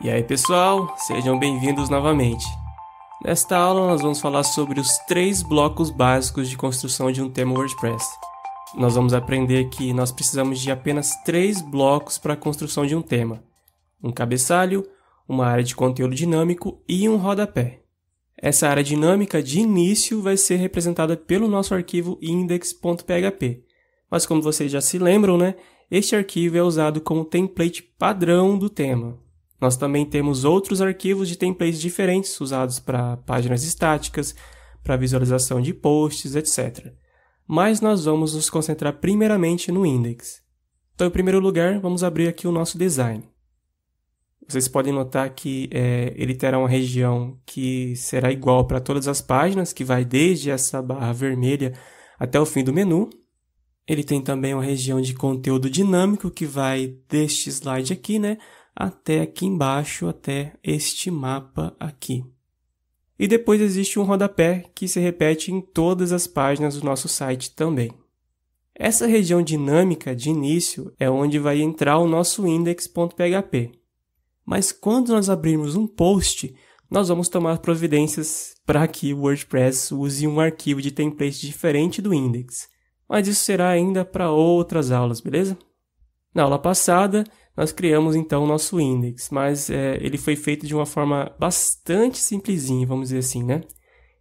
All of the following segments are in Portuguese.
E aí pessoal, sejam bem-vindos novamente. Nesta aula nós vamos falar sobre os três blocos básicos de construção de um tema WordPress. Nós vamos aprender que nós precisamos de apenas três blocos para a construção de um tema: um cabeçalho, uma área de conteúdo dinâmico e um rodapé. Essa área dinâmica de início vai ser representada pelo nosso arquivo index.php. Mas como vocês já se lembram, né, este arquivo é usado como template padrão do tema. Nós também temos outros arquivos de templates diferentes usados para páginas estáticas, para visualização de posts, etc. Mas nós vamos nos concentrar primeiramente no index. Então, em primeiro lugar, vamos abrir aqui o nosso design. Vocês podem notar que é, ele terá uma região que será igual para todas as páginas, que vai desde essa barra vermelha até o fim do menu. Ele tem também uma região de conteúdo dinâmico, que vai deste slide aqui, né? até aqui embaixo, até este mapa aqui. E depois existe um rodapé que se repete em todas as páginas do nosso site também. Essa região dinâmica de início é onde vai entrar o nosso index.php. Mas quando nós abrirmos um post, nós vamos tomar providências para que o WordPress use um arquivo de template diferente do index. Mas isso será ainda para outras aulas, beleza? Na aula passada, nós criamos então o nosso index, mas é, ele foi feito de uma forma bastante simplesinha, vamos dizer assim, né?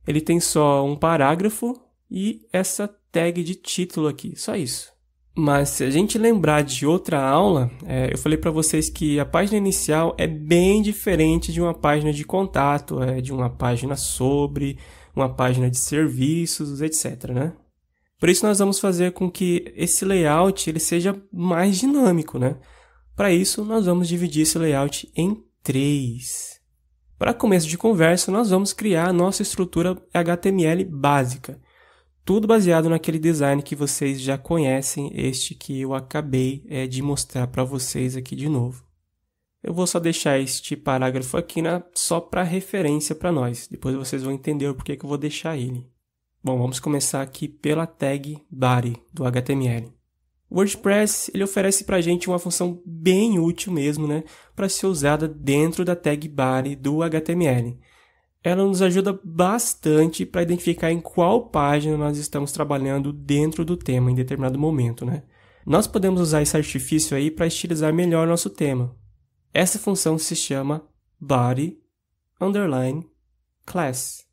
Ele tem só um parágrafo e essa tag de título aqui, só isso. Mas se a gente lembrar de outra aula, é, eu falei para vocês que a página inicial é bem diferente de uma página de contato, é, de uma página sobre, uma página de serviços, etc. Né? Por isso nós vamos fazer com que esse layout ele seja mais dinâmico, né? Para isso, nós vamos dividir esse layout em três. Para começo de conversa, nós vamos criar a nossa estrutura HTML básica. Tudo baseado naquele design que vocês já conhecem, este que eu acabei é, de mostrar para vocês aqui de novo. Eu vou só deixar este parágrafo aqui na, só para referência para nós. Depois vocês vão entender o porquê que eu vou deixar ele. Bom, vamos começar aqui pela tag body do HTML. O WordPress ele oferece para a gente uma função bem útil mesmo, né, para ser usada dentro da tag body do HTML. Ela nos ajuda bastante para identificar em qual página nós estamos trabalhando dentro do tema em determinado momento, né? Nós podemos usar esse artifício aí para estilizar melhor nosso tema. Essa função se chama body underline class.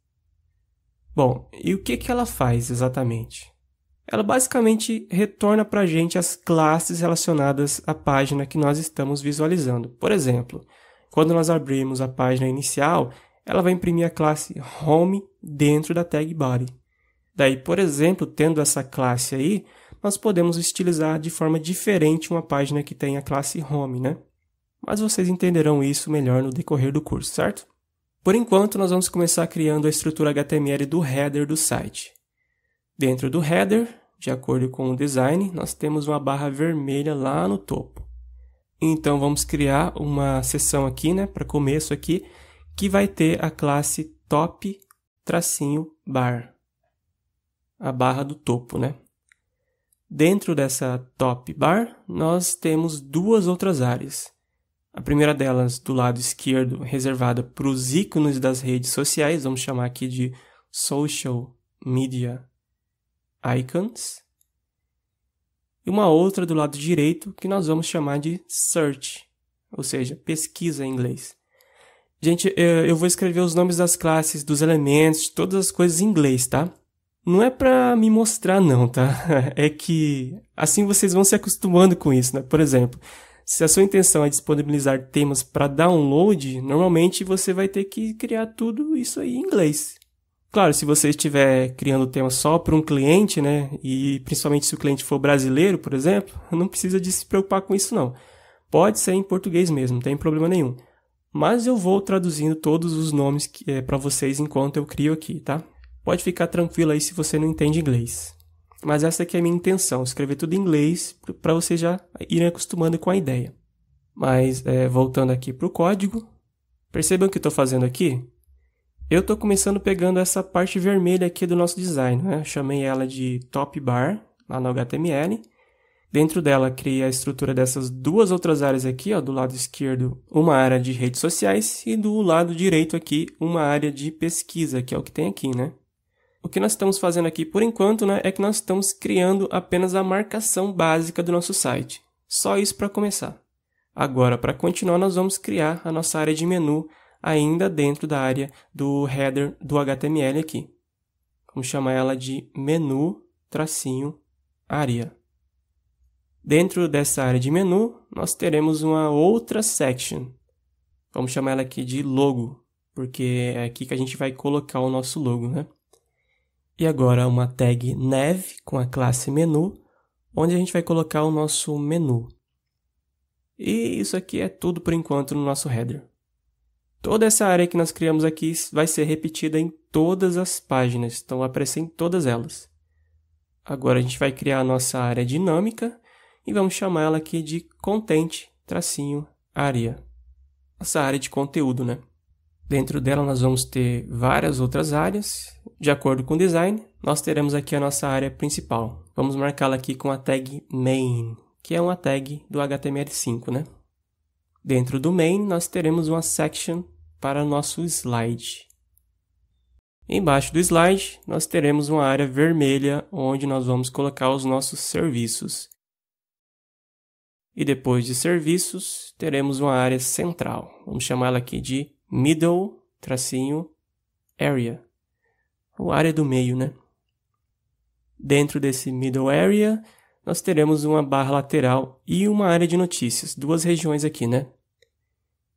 Bom, e o que, que ela faz exatamente? Ela basicamente retorna para a gente as classes relacionadas à página que nós estamos visualizando. Por exemplo, quando nós abrimos a página inicial, ela vai imprimir a classe Home dentro da tag Body. Daí, por exemplo, tendo essa classe aí, nós podemos estilizar de forma diferente uma página que tem a classe Home, né? Mas vocês entenderão isso melhor no decorrer do curso, certo? Por enquanto, nós vamos começar criando a estrutura HTML do header do site. Dentro do header, de acordo com o design, nós temos uma barra vermelha lá no topo. Então vamos criar uma seção aqui, né, para começo aqui, que vai ter a classe top bar. A barra do topo, né? Dentro dessa top bar, nós temos duas outras áreas. A primeira delas, do lado esquerdo, reservada para os ícones das redes sociais, vamos chamar aqui de social media icons e uma outra do lado direito que nós vamos chamar de search, ou seja, pesquisa em inglês. Gente, é, eu vou escrever os nomes das classes, dos elementos, todas as coisas em inglês, tá? Não é para me mostrar não, tá? É que assim vocês vão se acostumando com isso, né? Por exemplo, se a sua intenção é disponibilizar temas para download, normalmente você vai ter que criar tudo isso aí em inglês. Claro, se você estiver criando o tema só para um cliente, né, e principalmente se o cliente for brasileiro, por exemplo, não precisa de se preocupar com isso não. Pode ser em português mesmo, não tem problema nenhum. Mas eu vou traduzindo todos os nomes é, eh, para vocês enquanto eu crio aqui, tá? Pode ficar tranquilo aí se você não entende inglês. Mas essa aqui é a minha intenção, escrever tudo em inglês para vocês já irem acostumando com a ideia. Mas é, voltando aqui para o código, percebam o que estou fazendo aqui? Eu estou começando pegando essa parte vermelha aqui do nosso design, né? Chamei ela de top bar lá no HTML. Dentro dela, criei a estrutura dessas duas outras áreas aqui, ó, do lado esquerdo, uma área de redes sociais e do lado direito aqui, uma área de pesquisa, que é o que tem aqui, né? O que nós estamos fazendo aqui por enquanto, né, é que nós estamos criando apenas a marcação básica do nosso site. Só isso para começar. Agora, para continuar, nós vamos criar a nossa área de menu ainda dentro da área do header do HTML aqui. Vamos chamar ela de menu tracinho área. Dentro dessa área de menu, nós teremos uma outra section. Vamos chamar ela aqui de logo, porque é aqui que a gente vai colocar o nosso logo, né? E agora uma tag neve com a classe menu, onde a gente vai colocar o nosso menu. E isso aqui é tudo por enquanto no nosso header. Toda essa área que nós criamos aqui vai ser repetida em todas as páginas, então vai aparecer em todas elas. Agora a gente vai criar a nossa área dinâmica e vamos chamar ela aqui de content, area área. Nossa área de conteúdo, né? Dentro dela nós vamos ter várias outras áreas. De acordo com o design, nós teremos aqui a nossa área principal. Vamos marcá-la aqui com a tag main, que é uma tag do HTML5, né? Dentro do main, nós teremos uma section para nosso slide. Embaixo do slide, nós teremos uma área vermelha onde nós vamos colocar os nossos serviços. E depois de serviços, teremos uma área central. Vamos chamá-la aqui de middle, tracinho, area. Ou área do meio, né? Dentro desse middle area, nós teremos uma barra lateral e uma área de notícias. Duas regiões aqui, né?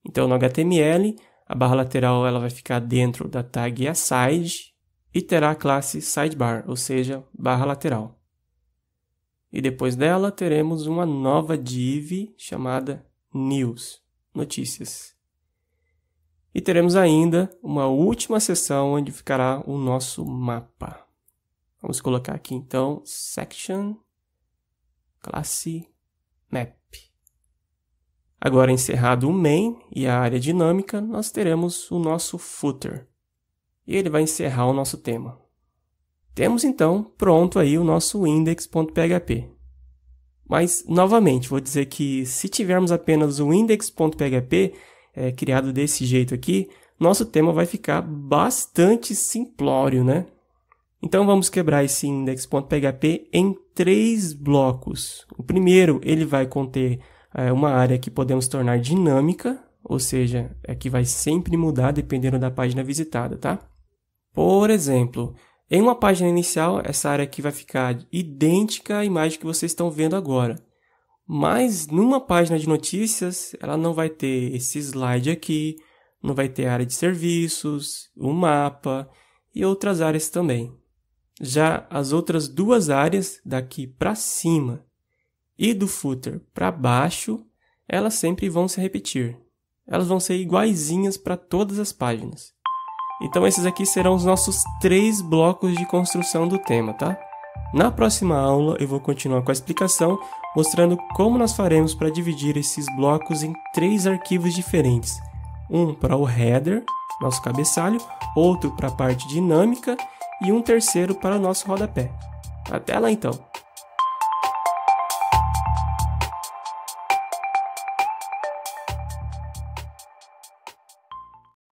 Então, no HTML, a barra lateral ela vai ficar dentro da tag aside e terá a classe sidebar, ou seja, barra lateral. E depois dela teremos uma nova div chamada news, notícias. E teremos ainda uma última seção onde ficará o nosso mapa. Vamos colocar aqui então section classe map. Agora encerrado o main e a área dinâmica, nós teremos o nosso footer. E ele vai encerrar o nosso tema. Temos então pronto aí o nosso index.php. Mas, novamente, vou dizer que se tivermos apenas o index.php é, criado desse jeito aqui, nosso tema vai ficar bastante simplório, né? Então vamos quebrar esse index.php em três blocos. O primeiro ele vai conter é uma área que podemos tornar dinâmica, ou seja, é que vai sempre mudar dependendo da página visitada, tá? Por exemplo, em uma página inicial, essa área aqui vai ficar idêntica à imagem que vocês estão vendo agora. Mas numa página de notícias, ela não vai ter esse slide aqui, não vai ter área de serviços, o um mapa e outras áreas também. Já as outras duas áreas daqui para cima, e do footer para baixo, elas sempre vão se repetir. Elas vão ser iguaizinhas para todas as páginas. Então esses aqui serão os nossos três blocos de construção do tema, tá? Na próxima aula eu vou continuar com a explicação, mostrando como nós faremos para dividir esses blocos em três arquivos diferentes. Um para o header, nosso cabeçalho, outro para a parte dinâmica e um terceiro para o nosso rodapé. Até lá então!